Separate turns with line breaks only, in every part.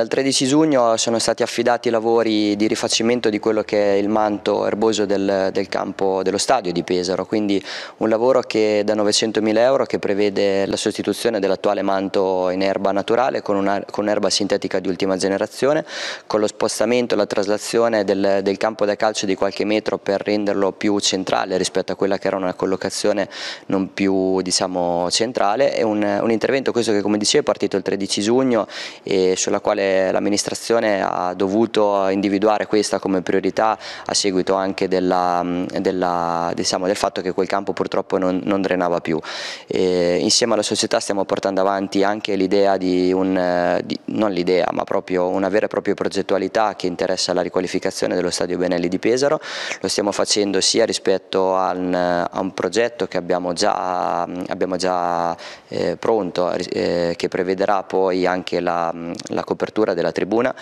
Dal 13 giugno sono stati affidati i lavori di rifacimento di quello che è il manto erboso del, del campo dello stadio di Pesaro, quindi un lavoro che da 900.000 euro che prevede la sostituzione dell'attuale manto in erba naturale con un'erba un sintetica di ultima generazione, con lo spostamento e la traslazione del, del, campo da calcio di qualche metro per renderlo più centrale rispetto a quella che era una collocazione non più diciamo, centrale è un, un intervento questo che come dicevo è partito il 13 giugno e sulla quale l'amministrazione ha dovuto individuare questa come priorità a seguito anche della, della, diciamo, del fatto che quel campo purtroppo non, non drenava più. E insieme alla società stiamo portando avanti anche l'idea di un, di, non l'idea, ma proprio una vera e propria progettualità che interessa la riqualificazione dello stadio Benelli di Pesaro, lo stiamo facendo sia rispetto a un, a un progetto che abbiamo già, abbiamo già eh, pronto, eh, che prevederà poi anche la, la copertura copertura della tribuna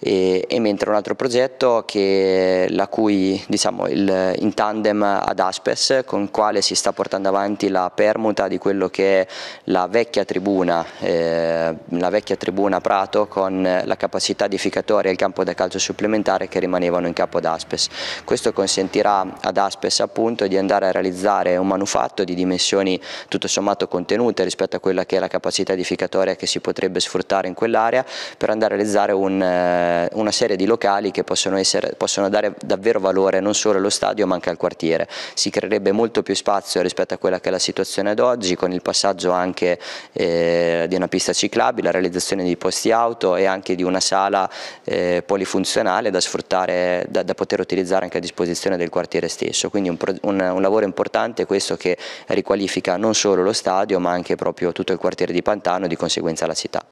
e, e mentre un altro progetto che, la cui, diciamo, il, in tandem ad Aspes con il quale si sta portando avanti la permuta di quello che è la vecchia tribuna, eh, la vecchia tribuna Prato con la capacità edificatoria e il campo da calcio supplementare che rimanevano in capo ad Aspes. Questo consentirà ad Aspes appunto di andare a realizzare un manufatto di dimensioni tutto sommato contenute rispetto a quella che è la capacità edificatoria che si potrebbe sfruttare in quell'area per andare a realizzare un, eh, una serie di locali che possono, essere, possono, dare davvero valore non solo allo stadio ma anche al quartiere. Si creerebbe molto più spazio rispetto a quella che è la situazione ad oggi con il passaggio anche eh, di una pista ciclabile, la realizzazione di posti auto e anche di una sala eh, polifunzionale da sfruttare, da, da, poter utilizzare anche a disposizione del quartiere stesso. Quindi un, un, un lavoro importante questo che riqualifica non solo lo stadio ma anche proprio tutto il quartiere di Pantano e di conseguenza la città.